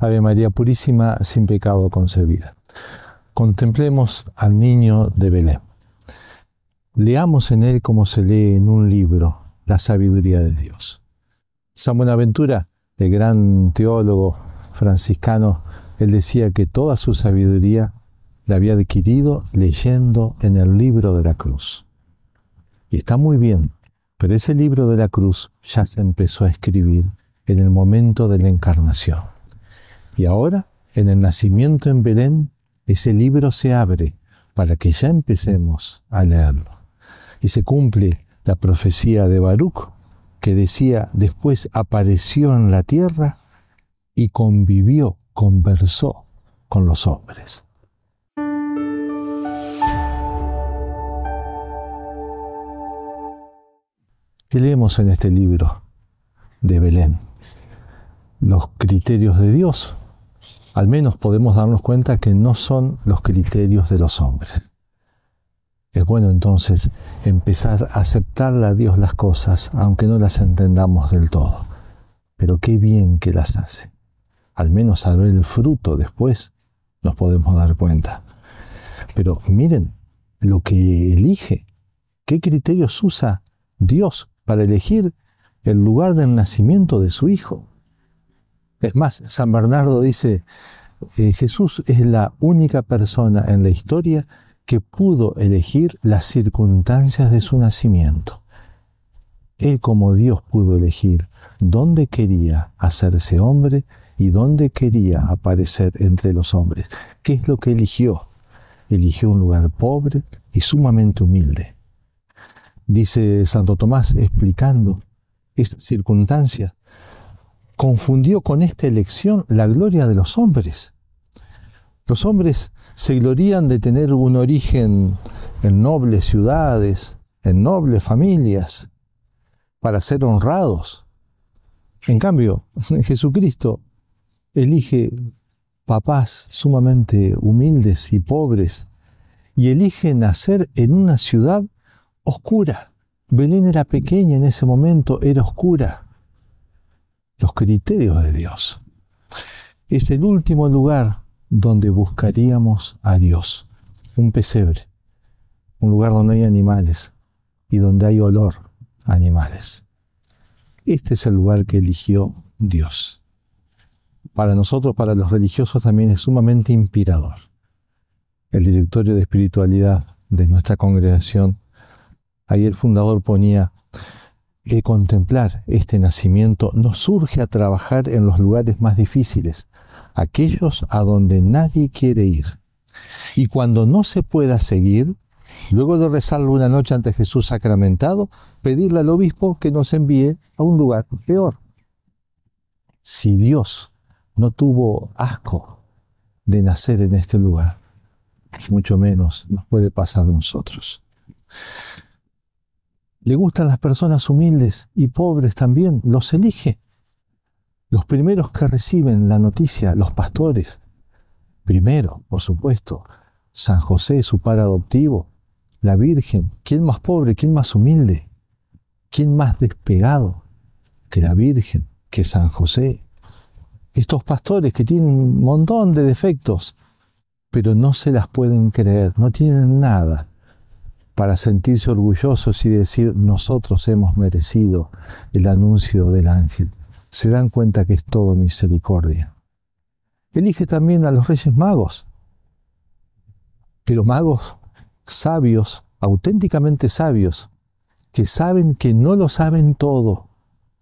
Ave María Purísima, sin pecado concebida. Contemplemos al niño de Belén. Leamos en él como se lee en un libro la sabiduría de Dios. San Buenaventura, el gran teólogo franciscano, él decía que toda su sabiduría la había adquirido leyendo en el libro de la cruz. Y está muy bien, pero ese libro de la cruz ya se empezó a escribir en el momento de la encarnación. Y ahora, en el nacimiento en Belén, ese libro se abre para que ya empecemos a leerlo. Y se cumple la profecía de Baruch, que decía, después apareció en la tierra y convivió, conversó con los hombres. ¿Qué leemos en este libro de Belén? Los criterios de Dios al menos podemos darnos cuenta que no son los criterios de los hombres. Es bueno entonces empezar a aceptarle a Dios las cosas, aunque no las entendamos del todo. Pero qué bien que las hace. Al menos al ver el fruto después nos podemos dar cuenta. Pero miren lo que elige, qué criterios usa Dios para elegir el lugar del nacimiento de su hijo. Es más, San Bernardo dice, eh, Jesús es la única persona en la historia que pudo elegir las circunstancias de su nacimiento. Él como Dios pudo elegir dónde quería hacerse hombre y dónde quería aparecer entre los hombres. ¿Qué es lo que eligió? Eligió un lugar pobre y sumamente humilde. Dice Santo Tomás explicando esta circunstancia confundió con esta elección la gloria de los hombres. Los hombres se glorían de tener un origen en nobles ciudades, en nobles familias, para ser honrados. En cambio, Jesucristo elige papás sumamente humildes y pobres y elige nacer en una ciudad oscura. Belén era pequeña en ese momento, era oscura los criterios de Dios. Es el último lugar donde buscaríamos a Dios. Un pesebre, un lugar donde hay animales y donde hay olor a animales. Este es el lugar que eligió Dios. Para nosotros, para los religiosos, también es sumamente inspirador. El directorio de espiritualidad de nuestra congregación, ahí el fundador ponía que contemplar este nacimiento nos surge a trabajar en los lugares más difíciles, aquellos a donde nadie quiere ir. Y cuando no se pueda seguir, luego de rezar una noche ante Jesús sacramentado, pedirle al obispo que nos envíe a un lugar peor. Si Dios no tuvo asco de nacer en este lugar, mucho menos nos puede pasar a nosotros. Le gustan las personas humildes y pobres también, los elige. Los primeros que reciben la noticia, los pastores. Primero, por supuesto, San José, su par adoptivo, la Virgen. ¿Quién más pobre? ¿Quién más humilde? ¿Quién más despegado que la Virgen, que San José? Estos pastores que tienen un montón de defectos, pero no se las pueden creer, no tienen nada, para sentirse orgullosos y decir nosotros hemos merecido el anuncio del ángel. Se dan cuenta que es todo misericordia. Elige también a los reyes magos, pero magos sabios, auténticamente sabios, que saben que no lo saben todo.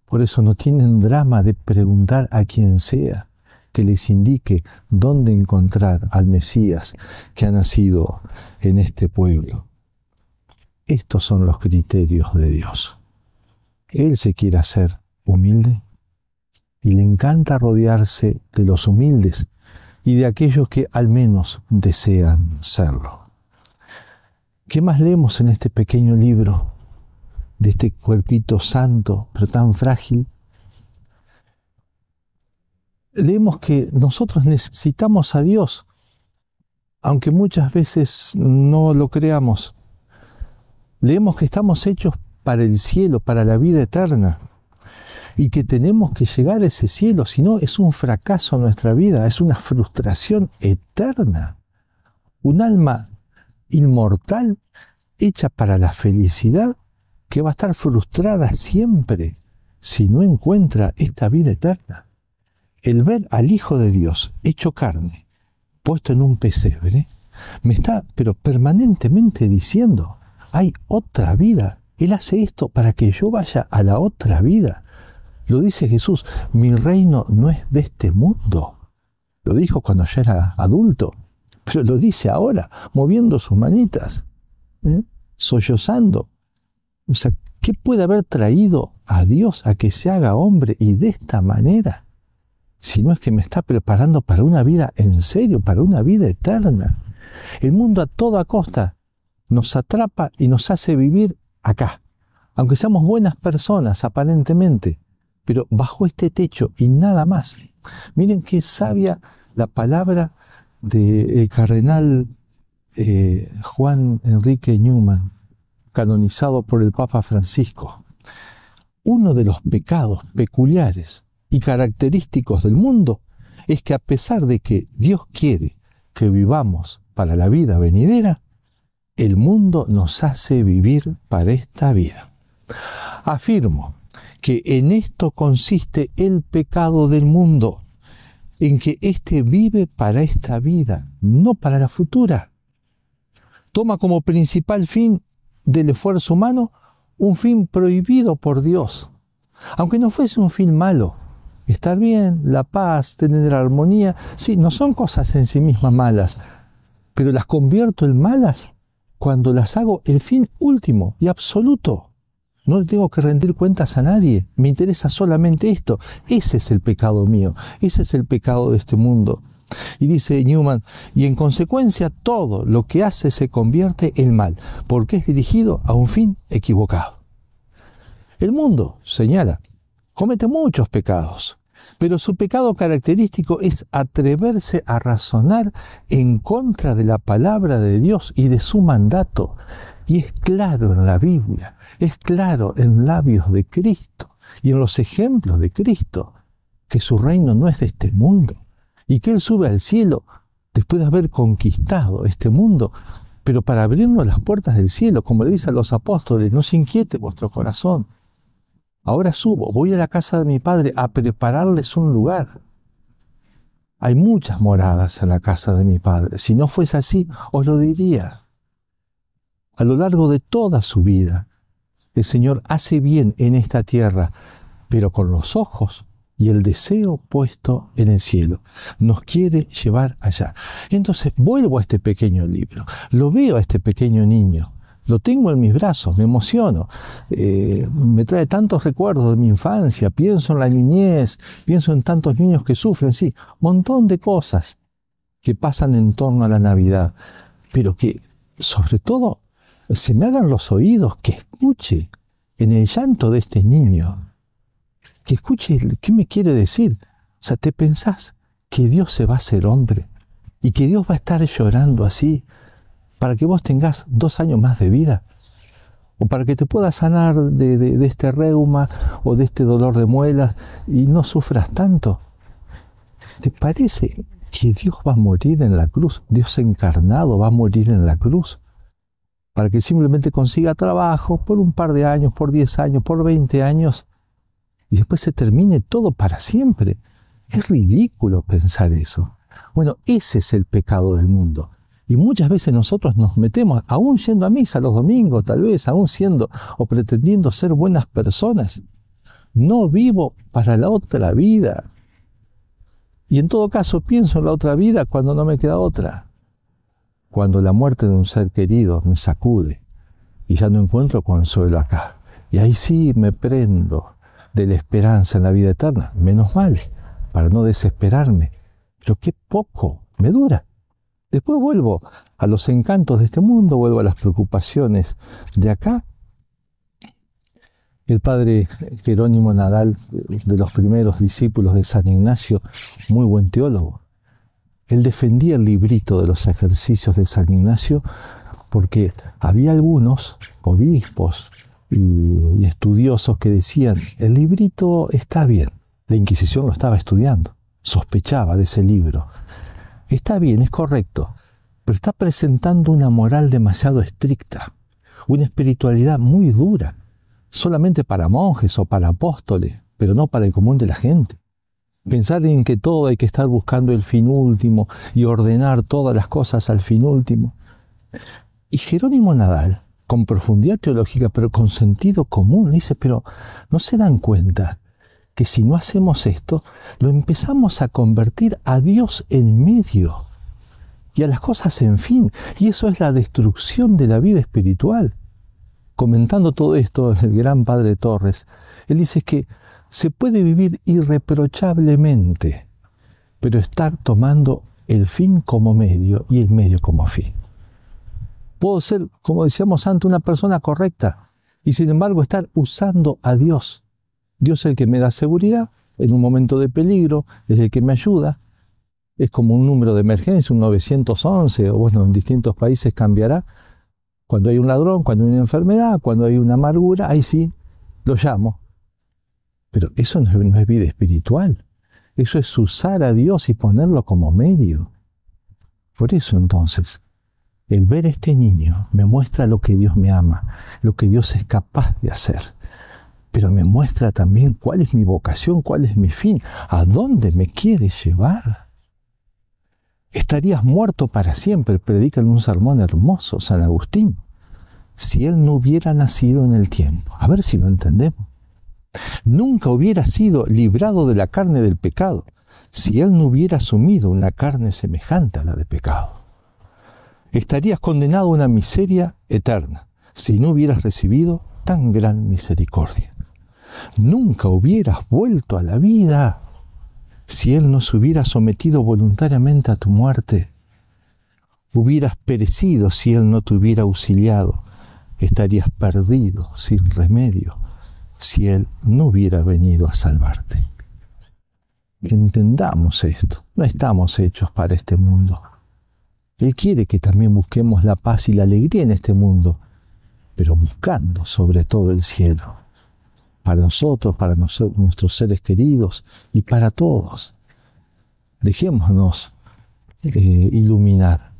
Por eso no tienen drama de preguntar a quien sea que les indique dónde encontrar al Mesías que ha nacido en este pueblo. Estos son los criterios de Dios. Él se quiere hacer humilde y le encanta rodearse de los humildes y de aquellos que al menos desean serlo. ¿Qué más leemos en este pequeño libro de este cuerpito santo, pero tan frágil? Leemos que nosotros necesitamos a Dios, aunque muchas veces no lo creamos. Leemos que estamos hechos para el cielo, para la vida eterna, y que tenemos que llegar a ese cielo, si no es un fracaso nuestra vida, es una frustración eterna. Un alma inmortal hecha para la felicidad que va a estar frustrada siempre si no encuentra esta vida eterna. El ver al Hijo de Dios hecho carne, puesto en un pesebre, me está pero permanentemente diciendo, hay otra vida. Él hace esto para que yo vaya a la otra vida. Lo dice Jesús, mi reino no es de este mundo. Lo dijo cuando ya era adulto, pero lo dice ahora, moviendo sus manitas, ¿eh? sollozando. O sea, ¿qué puede haber traído a Dios a que se haga hombre y de esta manera? Si no es que me está preparando para una vida en serio, para una vida eterna. El mundo a toda costa nos atrapa y nos hace vivir acá, aunque seamos buenas personas aparentemente, pero bajo este techo y nada más. Miren qué sabia la palabra del de eh, cardenal eh, Juan Enrique Newman, canonizado por el Papa Francisco. Uno de los pecados peculiares y característicos del mundo es que a pesar de que Dios quiere que vivamos para la vida venidera, el mundo nos hace vivir para esta vida. Afirmo que en esto consiste el pecado del mundo, en que éste vive para esta vida, no para la futura. Toma como principal fin del esfuerzo humano un fin prohibido por Dios. Aunque no fuese un fin malo, estar bien, la paz, tener armonía, sí, no son cosas en sí mismas malas, pero las convierto en malas cuando las hago el fin último y absoluto. No le tengo que rendir cuentas a nadie, me interesa solamente esto. Ese es el pecado mío, ese es el pecado de este mundo. Y dice Newman, y en consecuencia todo lo que hace se convierte en mal, porque es dirigido a un fin equivocado. El mundo, señala, comete muchos pecados, pero su pecado característico es atreverse a razonar en contra de la palabra de Dios y de su mandato. Y es claro en la Biblia, es claro en labios de Cristo y en los ejemplos de Cristo que su reino no es de este mundo y que Él sube al cielo después de haber conquistado este mundo, pero para abrirnos las puertas del cielo, como le dicen los apóstoles, no se inquiete vuestro corazón, Ahora subo, voy a la casa de mi padre a prepararles un lugar. Hay muchas moradas en la casa de mi padre. Si no fuese así, os lo diría. A lo largo de toda su vida, el Señor hace bien en esta tierra, pero con los ojos y el deseo puesto en el cielo. Nos quiere llevar allá. Entonces vuelvo a este pequeño libro, lo veo a este pequeño niño, lo tengo en mis brazos, me emociono, eh, me trae tantos recuerdos de mi infancia, pienso en la niñez, pienso en tantos niños que sufren, sí, montón de cosas que pasan en torno a la Navidad, pero que sobre todo se me hagan los oídos, que escuche en el llanto de este niño, que escuche qué me quiere decir. O sea, ¿te pensás que Dios se va a hacer hombre y que Dios va a estar llorando así? para que vos tengas dos años más de vida, o para que te puedas sanar de, este reuma o de este dolor de muelas y no sufras tanto. ¿Te parece que Dios va a morir en la cruz? Dios encarnado va a morir en la cruz para que simplemente consiga trabajo por un par de años, por diez años, por 20 años, y después se termine todo para siempre. Es ridículo pensar eso. Bueno, ese es el pecado del mundo. Y muchas veces nosotros nos metemos, aún yendo a misa los domingos, tal vez, aún siendo o pretendiendo ser buenas personas, no vivo para la otra vida. Y en todo caso pienso en la otra vida cuando no me queda otra. Cuando la muerte de un ser querido me sacude y ya no encuentro consuelo acá. Y ahí sí me prendo de la esperanza en la vida eterna. Menos mal, para no desesperarme. Pero qué poco me dura. Después vuelvo a los encantos de este mundo, vuelvo a las preocupaciones de acá. El padre Jerónimo Nadal, de los primeros discípulos de San Ignacio, muy buen teólogo, él defendía el librito de los ejercicios de San Ignacio porque había algunos obispos y, estudiosos que decían, el librito está bien, la Inquisición lo estaba estudiando, sospechaba de ese libro Está bien, es correcto, pero está presentando una moral demasiado estricta, una espiritualidad muy dura, solamente para monjes o para apóstoles, pero no para el común de la gente. Pensar en que todo hay que estar buscando el fin último y ordenar todas las cosas al fin último. Y Jerónimo Nadal, con profundidad teológica, pero con sentido común, dice, pero no se dan cuenta que si no hacemos esto, lo empezamos a convertir a Dios en medio y a las cosas en fin. Y eso es la destrucción de la vida espiritual. Comentando todo esto, el gran padre Torres, él dice que se puede vivir irreprochablemente, pero estar tomando el fin como medio y el medio como fin. Puedo ser, como decíamos antes, una persona correcta y sin embargo estar usando a Dios Dios es el que me da seguridad en un momento de peligro, es el que me ayuda. Es como un número de emergencia, un 911, o bueno, en distintos países cambiará. Cuando hay un ladrón, cuando hay una enfermedad, cuando hay una amargura, ahí sí, lo llamo. Pero eso no es, vida espiritual. Eso es usar a Dios y ponerlo como medio. Por eso entonces, el ver a este niño me muestra lo que Dios me ama, lo que Dios es capaz de hacer pero me muestra también cuál es mi vocación, cuál es mi fin, a dónde me quiere llevar. Estarías muerto para siempre, predica en un sermón hermoso, San Agustín, si él no hubiera nacido en el tiempo. A ver si lo entendemos. Nunca hubiera sido librado de la carne del pecado si él no hubiera asumido una carne semejante a la de pecado. Estarías condenado a una miseria eterna si no hubieras recibido tan gran misericordia nunca hubieras vuelto a la vida si Él no se hubiera sometido voluntariamente a tu muerte. Hubieras perecido si Él no te hubiera auxiliado. Estarías perdido, sin remedio, si Él no hubiera venido a salvarte. entendamos esto. No estamos hechos para este mundo. Él quiere que también busquemos la paz y la alegría en este mundo, pero buscando sobre todo el cielo para nosotros, para nuestros seres queridos y para todos. Dejémonos eh, iluminar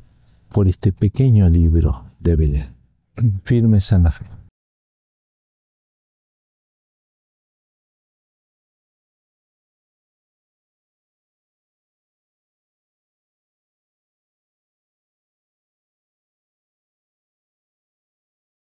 por este pequeño libro de Belén. Firmes en fe.